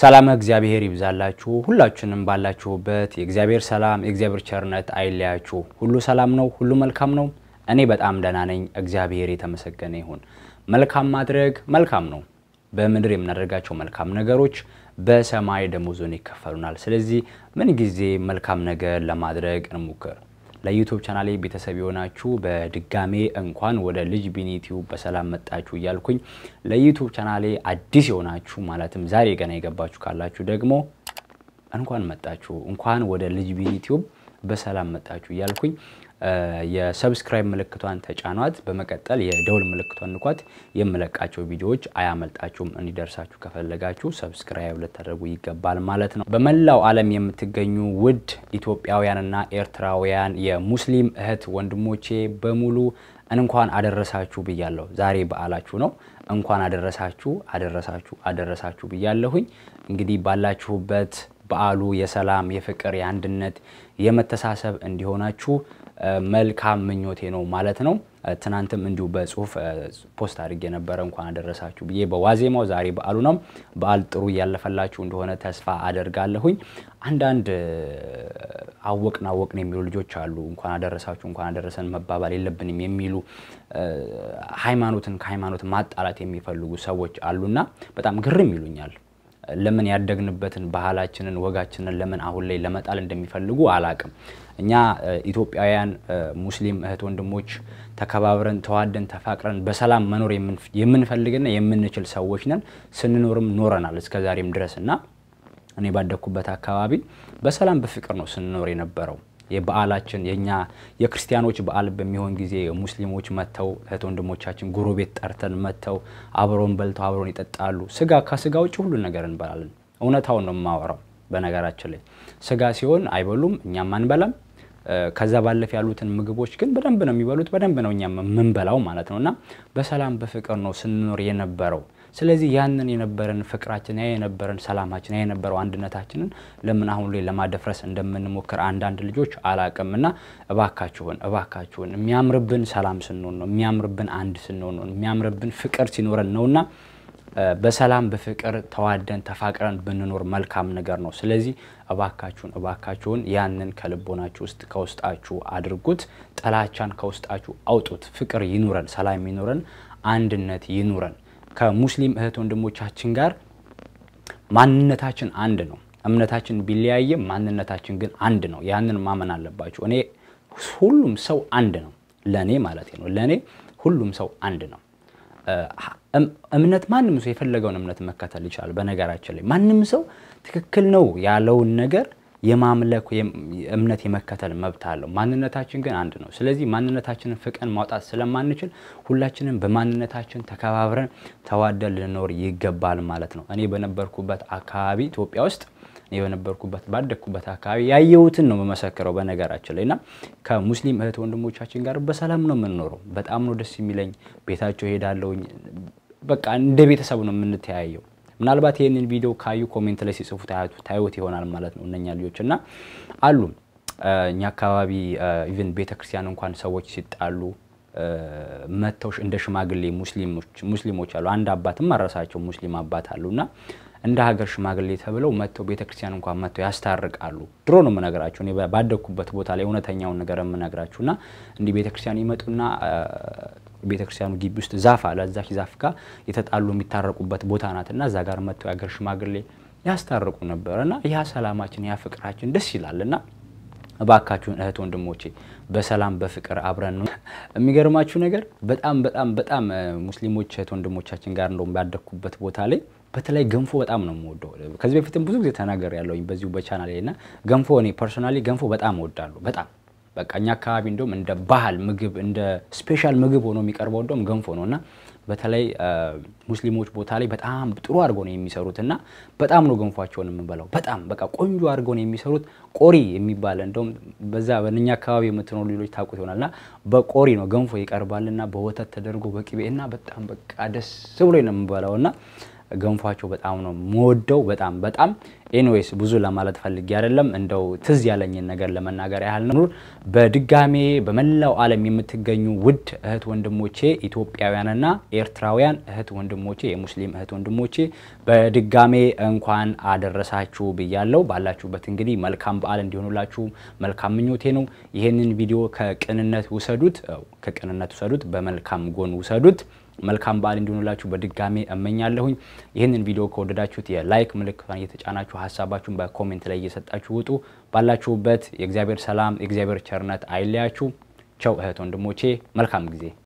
ሰላም እግዚአብሔር ይብዛላችሁ። ሁላችንም ባላችሁበት የእግዚአብሔር ሰላም የእግዚአብሔር ቸርነት አይለያችሁ። ሁሉ ሰላም ነው፣ ሁሉ መልካም ነው። እኔ በጣም ደህና ነኝ። እግዚአብሔር የተመሰገነ ይሁን። መልካም ማድረግ መልካም ነው። በምድር የምናደርጋቸው መልካም ነገሮች በሰማይ ደሞዙን ይከፈሉናል። ስለዚህ ምን ጊዜ መልካም ነገር ለማድረግ እንሞክር። ለዩቱብ ቻናሌ ቤተሰብ የሆናችሁ በድጋሜ እንኳን ወደ ልጅ ቢኒቲው በሰላም መጣችሁ እያልኩኝ ለዩቱብ ቻናሌ አዲስ የሆናችሁ ማለትም ዛሬ ገና የገባችሁ ካላችሁ ደግሞ እንኳን መጣችሁ፣ እንኳን ወደ ልጅ ቢኒ በሰላም መጣችሁ እያልኩኝ የሰብስክራይብ ምልክቷን ተጫኗት። በመቀጠል የደውል ምልክቷን ንኳት። የምለቃቸው ቪዲዮዎች አያመልጣችሁም። እንዲደርሳችሁ ከፈለጋችሁ ሰብስክራይብ ልታደርጉ ይገባል ማለት ነው። በመላው ዓለም የምትገኙ ውድ ኢትዮጵያውያንና ኤርትራውያን የሙስሊም እህት ወንድሞቼ በሙሉ እንኳን አደረሳችሁ ብያለሁ። ዛሬ በዓላችሁ ነው። እንኳን አደረሳችሁ አደረሳችሁ አደረሳችሁ ብያለሁኝ። እንግዲህ ባላችሁበት በዓሉ የሰላም፣ የፍቅር፣ የአንድነት፣ የመተሳሰብ እንዲሆናችሁ መልካም ምኞቴ ነው ማለት ነው። ትናንትም እንዲሁ በጽሁፍ ፖስት አድርጌ የነበረ እንኳን አደረሳችሁ ብዬ በዋዜማው ዛሬ በዓሉ ነው። በዓል ጥሩ እያለፈላችሁ እንደሆነ ተስፋ አደርጋለሁኝ። አንዳንድ አወቅን አወቅን የሚሉ ልጆች አሉ። እንኳን አደረሳችሁ እንኳን አደረሰን መባባል የለብንም የሚሉ ሃይማኖትን ከሃይማኖት ማጣላት የሚፈልጉ ሰዎች አሉና በጣም ግርም ይሉኛል። ለምን ያደግንበትን ባህላችንን ወጋችንን ለምን አሁን ላይ ለመጣል እንደሚፈልጉ አላቅም። እኛ ኢትዮጵያውያን ሙስሊም እህት ወንድሞች ተከባብረን ተዋደን ተፋቅረን በሰላም መኖር የምንፈልግና የምንችል ሰዎች ነን። ስንኖርም ኖረናል እስከ ዛሬም ድረስ እና እኔ ባደግኩበት አካባቢ በሰላም በፍቅር ነው ስንኖር የነበረው። የበዓላችን የኛ የክርስቲያኖች በዓል በሚሆን ጊዜ ሙስሊሞች መጥተው እህት ወንድሞቻችን ጎረቤት ጠርተን መጥተው አብሮን በልተው አብሮን ይጠጣሉ። ስጋ ከስጋ ውጭ ሁሉን ነገር እንበላለን። እውነታውን ነው የማወራው። በነገራችን ላይ ስጋ ሲሆን አይበሉም፣ እኛም አንበላም። ከዛ ባለፍ ያሉትን ምግቦች ግን በደንብ ነው የሚበሉት፣ በደንብ ነው እኛ የምንበላው ማለት ነው። እና በሰላም በፍቅር ነው ስንኖር የነበረው። ስለዚህ ያንን የነበረን ፍቅራችን ያ የነበረን ሰላማችን ያ የነበረው አንድነታችንን ለምን አሁን ላይ ለማደፍረስ እንደምንሞክር አንዳንድ ልጆች አላቅም ና እባካችሁን እባካችሁን የሚያምርብን ሰላም ስንሆን ነው የሚያምርብን አንድ ስንሆን ነው የሚያምርብን ፍቅር ሲኖረን ነውና በሰላም በፍቅር ተዋደን ተፋቅረን ብንኖር መልካም ነገር ነው። ስለዚህ እባካችሁን እባካችሁን ያንን ከልቦናችሁ ውስጥ ከውስጣችሁ አድርጉት። ጥላቻን ከውስጣችሁ አውጡት። ፍቅር ይኑረን፣ ሰላም ይኑረን፣ አንድነት ይኑረን። ከሙስሊም እህት ወንድሞቻችን ጋር ማንነታችን አንድ ነው። እምነታችን ቢለያየም ማንነታችን ግን አንድ ነው። ያንን ማመን አለባችሁ። እኔ ሁሉም ሰው አንድ ነው፣ ለእኔ ማለት ነው። ለእኔ ሁሉም ሰው አንድ ነው። እምነት ማንም ሰው የፈለገውን እምነት መከተል ይችላል። በነገራችን ላይ ማንም ሰው ትክክል ነው ያለውን ነገር የማምለክ እምነት የመከተል መብት አለው። ማንነታችን ግን አንድ ነው። ስለዚህ ማንነታችንን ፍቀን ማውጣት ስለማንችል ሁላችንም በማንነታችን ተከባብረን ተዋደን ልንኖር ይገባል ማለት ነው። እኔ በነበርኩበት አካባቢ ኢትዮጵያ ውስጥ እኔ በነበርኩበት ባደግኩበት አካባቢ ያየሁትን ነው መመሰክረው። በነገራችን ላይ እና ከሙስሊም እህት ወንድሞቻችን ጋር በሰላም ነው የምንኖረው። በጣም ነው ደስ የሚለኝ። ቤታቸው ሄዳለውኝ። በቃ እንደ ቤተሰብ ነው የምንተያየው። ምናልባት ይህንን ቪዲዮ ካዩ ኮሜንት ላይ ሲጽፉ ታዩት ይሆናል ማለት ነው እነኛ ልጆች እና አሉ እኛ አካባቢ ኢቨን ቤተክርስቲያን እንኳን ሰዎች ሲጣሉ መተው እንደ ሽማግሌ ሙስሊሞች አሉ። አንድ አባት አረሳቸው ሙስሊም አባት አሉ እና እንደ ሀገር ሽማግሌ ተብለው መጥተው ቤተክርስቲያን እንኳን መጥተው ያስታርቃሉ። ድሮ ነው የምነግራችሁ እኔ ባደግኩበት ቦታ ላይ እውነተኛውን ነገር የምነግራችሁ እና እንዲህ ቤተክርስቲያን ይመጡና ቤተክርስቲያኑ ግቢ ውስጥ ዛፍ አለ። እዛች ዛፍ ጋር የተጣሉ የሚታረቁበት ቦታ ናት እና እዛ ጋር መጥተው የአገር ሽማግሌ ያስታርቁ ነበር እና ያ ሰላማችን ያ ፍቅራችን ደስ ይላል እና እባካችሁን እህት ወንድሞቼ በሰላም በፍቅር አብረን ነው። የሚገርማችሁ ነገር በጣም በጣም በጣም ሙስሊሞች እህት ወንድሞቻችን ጋር እንደውም ያደግኩበት ቦታ ላይ በተለይ ገንፎ በጣም ነው የምወደው። ከዚህ በፊትም ብዙ ጊዜ ተናገር ያለውኝ በዚሁ ላይ እና ገንፎ እኔ ፐርሶናሊ ገንፎ በጣም እወዳለሁ በጣም በቃ እኛ አካባቢ እንደውም እንደ ባህል ምግብ እንደ ስፔሻል ምግብ ሆኖ የሚቀርበው እንደውም ገንፎ ነው እና በተለይ ሙስሊሞች ቦታ ላይ በጣም ጥሩ አድርጎ ነው የሚሰሩት እና በጣም ነው ገንፏቸውን የምንበላው። በጣም በቃ ቆንጆ አድርጎ ነው የሚሰሩት። ቆሪ የሚባል እንደውም በዛ በእኛ አካባቢ የምትኖሩ ሌሎች ታውቁት ይሆናል እና በቆሪ ነው ገንፎ ይቀርባል እና በወተት ተደርጎ በቅቤ እና በጣም በቃ ደስ ብሎ ነው የምንበላው እና ገንፏቸው በጣም ነው የምወደው። በጣም በጣም ኤንዌይስ ብዙ ለማለት ፈልጌ አይደለም፣ እንደው ትዝ ያለኝን ነገር ለመናገር ያህል ነው። በድጋሜ በመላው ዓለም የምትገኙ ውድ እህት ወንድሞቼ ኢትዮጵያውያንና ኤርትራውያን እህት ወንድሞቼ፣ የሙስሊም እህት ወንድሞቼ በድጋሜ እንኳን አደረሳችሁ ብያለው። ባላችሁበት እንግዲህ መልካም በዓል እንዲሆኑላችሁ መልካም ምኞቴ ነው። ይህንን ቪዲዮ ከቅንነት ውሰዱት፣ ከቅንነት ውሰዱት፣ በመልካም ጎን ውሰዱት። መልካም በዓል እንዲሆንላችሁ በድጋሜ እመኛለሁኝ። ይህንን ቪዲዮ ከወደዳችሁት የላይክ ምልክቷን እየተጫናችሁ ሀሳባችሁን በኮሜንት ላይ እየሰጣችሁ ውጡ። ባላችሁበት የእግዚአብሔር ሰላም የእግዚአብሔር ቸርነት አይለያችሁ። ቸው እህት ወንድሞቼ መልካም ጊዜ